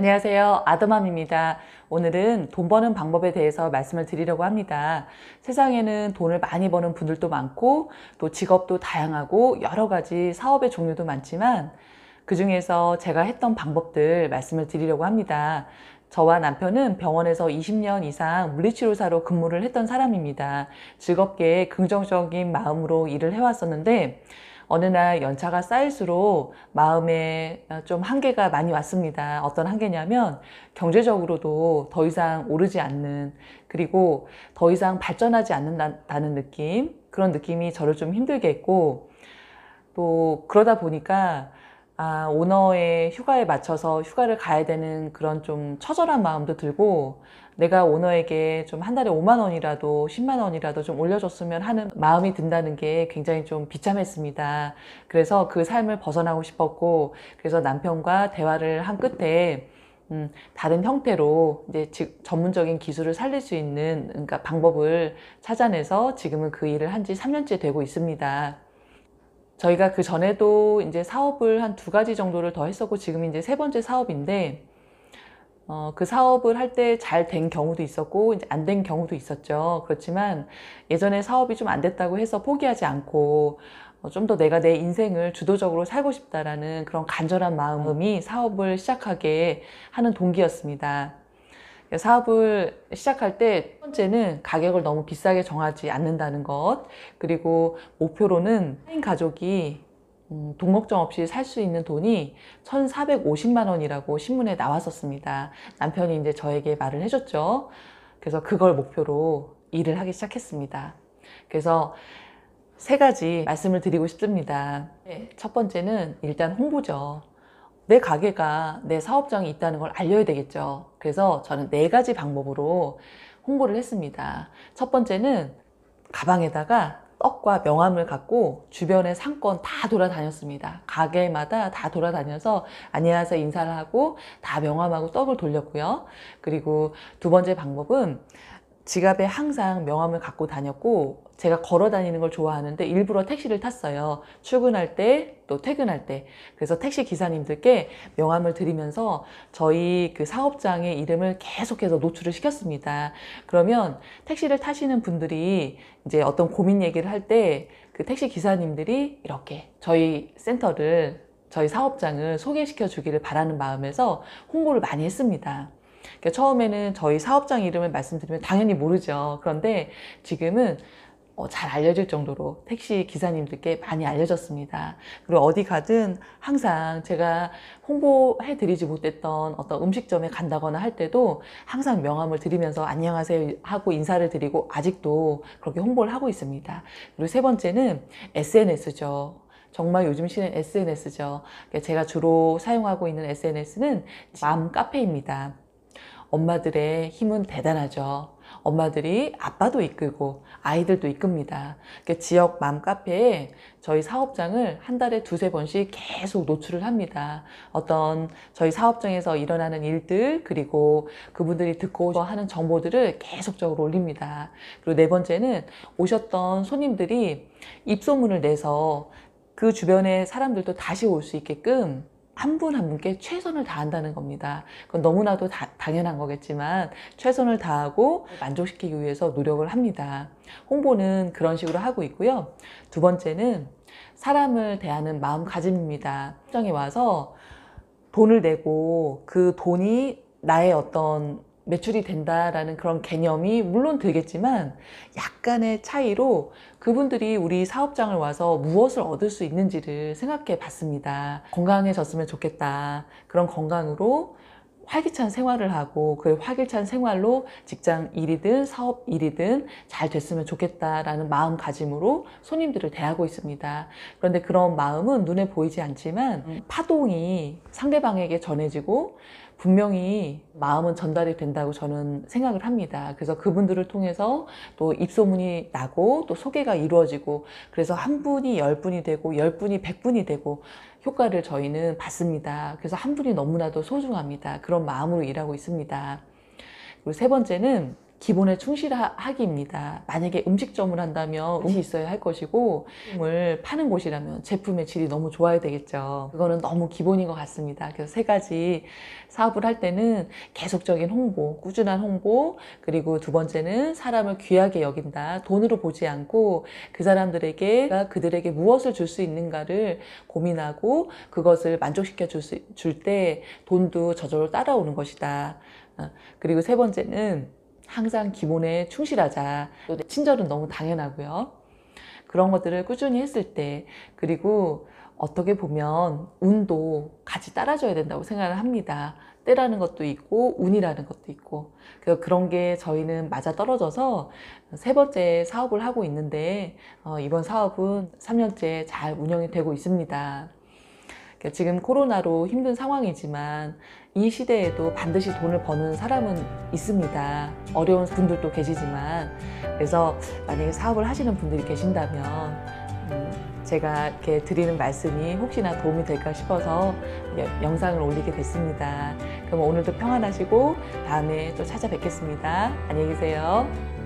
안녕하세요 아더맘입니다 오늘은 돈 버는 방법에 대해서 말씀을 드리려고 합니다 세상에는 돈을 많이 버는 분들도 많고 또 직업도 다양하고 여러 가지 사업의 종류도 많지만 그 중에서 제가 했던 방법들 말씀을 드리려고 합니다 저와 남편은 병원에서 20년 이상 물리치료사로 근무를 했던 사람입니다 즐겁게 긍정적인 마음으로 일을 해왔었는데 어느 날 연차가 쌓일수록 마음에 어, 좀 한계가 많이 왔습니다. 어떤 한계냐면 경제적으로도 더 이상 오르지 않는 그리고 더 이상 발전하지 않는다는 느낌 그런 느낌이 저를 좀 힘들게 했고 또 그러다 보니까 아, 오너의 휴가에 맞춰서 휴가를 가야 되는 그런 좀 처절한 마음도 들고 내가 오너에게 좀 한 달에 5만 원이라도 10만 원이라도 좀 올려줬으면 하는 마음이 든다는 게 굉장히 좀 비참했습니다. 그래서 그 삶을 벗어나고 싶었고 그래서 남편과 대화를 한 끝에 음, 다른 형태로 이제 즉 전문적인 기술을 살릴 수 있는 그러니까 방법을 찾아내서 지금은 그 일을 한 지 3년째 되고 있습니다. 저희가 그 전에도 이제 사업을 한 두 가지 정도를 더 했었고 지금 이제 세 번째 사업인데 어, 그 사업을 할 때 잘 된 경우도 있었고 이제 안 된 경우도 있었죠. 그렇지만 예전에 사업이 좀 안 됐다고 해서 포기하지 않고 어, 좀더 내가 내 인생을 주도적으로 살고 싶다라는 그런 간절한 마음이 사업을 시작하게 하는 동기였습니다. 사업을 시작할 때 첫 번째는 가격을 너무 비싸게 정하지 않는다는 것 그리고 목표로는 1인 가족이 음, 돈 걱정 없이 살 수 있는 돈이 1,450만 원이라고 신문에 나왔었습니다. 남편이 이제 저에게 말을 해줬죠. 그래서 그걸 목표로 일을 하기 시작했습니다. 그래서 세 가지 말씀을 드리고 싶습니다. 네, 첫 번째는 일단 홍보죠. 내 가게가 내 사업장이 있다는 걸 알려야 되겠죠. 그래서 저는 네 가지 방법으로 홍보를 했습니다. 첫 번째는 가방에다가 떡과 명함을 갖고 주변의 상권 다 돌아다녔습니다. 가게마다 다 돌아다녀서 안녕하세요 인사를 하고 다 명함하고 떡을 돌렸고요. 그리고 두 번째 방법은 지갑에 항상 명함을 갖고 다녔고 제가 걸어 다니는 걸 좋아하는데 일부러 택시를 탔어요. 출근할 때 또 퇴근할 때. 그래서 택시 기사님들께 명함을 드리면서 저희 그 사업장의 이름을 계속해서 노출을 시켰습니다. 그러면 택시를 타시는 분들이 이제 어떤 고민 얘기를 할 때 그 택시 기사님들이 이렇게 저희 센터를 저희 사업장을 소개시켜 주기를 바라는 마음에서 홍보를 많이 했습니다. 그러니까 처음에는 저희 사업장 이름을 말씀드리면 당연히 모르죠. 그런데 지금은 어, 잘 알려질 정도로 택시 기사님들께 많이 알려졌습니다. 그리고 어디 가든 항상 제가 홍보해 드리지 못했던 어떤 음식점에 간다거나 할 때도 항상 명함을 드리면서 안녕하세요 하고 인사를 드리고 아직도 그렇게 홍보를 하고 있습니다. 그리고 세 번째는 SNS죠. 정말 요즘 시는 SNS죠. 그러니까 제가 주로 사용하고 있는 SNS는 마음 카페입니다. 엄마들의 힘은 대단하죠. 엄마들이 아빠도 이끌고 아이들도 이끕니다. 그러니까 지역 맘카페에 저희 사업장을 한 달에 두세 번씩 계속 노출을 합니다. 어떤 저희 사업장에서 일어나는 일들 그리고 그분들이 듣고 하는 정보들을 계속적으로 올립니다. 그리고 네 번째는 오셨던 손님들이 입소문을 내서 그 주변의 사람들도 다시 올 수 있게끔 한분한 분께 최선을 다한다는 겁니다. 그건 너무나도 다, 당연한 거겠지만 최선을 다하고 만족시키기 위해서 노력을 합니다. 홍보는 그런 식으로 하고 있고요. 두 번째는 사람을 대하는 마음가짐입니다. 현장에 와서 돈을 내고 그 돈이 나의 어떤 매출이 된다라는 그런 개념이 물론 되겠지만 약간의 차이로 그분들이 우리 사업장을 와서 무엇을 얻을 수 있는지를 생각해 봤습니다. 건강해졌으면 좋겠다. 그런 건강으로 활기찬 생활을 하고 그 활기찬 생활로 직장 일이든 사업 일이든 잘 됐으면 좋겠다라는 마음가짐으로 손님들을 대하고 있습니다. 그런데 그런 마음은 눈에 보이지 않지만 음. 파동이 상대방에게 전해지고 분명히 마음은 전달이 된다고 저는 생각을 합니다. 그래서 그분들을 통해서 또 입소문이 나고 또 소개가 이루어지고 그래서 한 분이 열 분이 되고 열 분이 백 분이 되고 효과를 저희는 봤습니다 그래서 한 분이 너무나도 소중합니다. 그런 마음으로 일하고 있습니다. 그리고 세 번째는 기본에 충실하기입니다. 만약에 음식점을 한다면 음이 네. 있어야 할 것이고 음을 파는 곳이라면 제품의 질이 너무 좋아야 되겠죠. 그거는 너무 기본인 것 같습니다. 그래서 세 가지 사업을 할 때는 계속적인 홍보, 꾸준한 홍보 그리고 두 번째는 사람을 귀하게 여긴다. 돈으로 보지 않고 그 사람들에게 그들에게 무엇을 줄 수 있는가를 고민하고 그것을 만족시켜 줄 때 돈도 저절로 따라오는 것이다. 어, 그리고 세 번째는 항상 기본에 충실하자. 친절은 너무 당연하고요. 그런 것들을 꾸준히 했을 때 그리고 어떻게 보면 운도 같이 따라줘야 된다고 생각을 합니다. 때라는 것도 있고 운이라는 것도 있고 그래서 그런 게 저희는 맞아 떨어져서 세 번째 사업을 하고 있는데 어, 이번 사업은 3년째 잘 운영이 되고 있습니다. 그러니까 지금 코로나로 힘든 상황이지만 이 시대에도 반드시 돈을 버는 사람은 있습니다. 어려운 분들도 계시지만 그래서 만약에 사업을 하시는 분들이 계신다면 음, 제가 이렇게 드리는 말씀이 혹시나 도움이 될까 싶어서 영상을 올리게 됐습니다. 그럼 오늘도 평안하시고 다음에 또 찾아뵙겠습니다. 안녕히 계세요.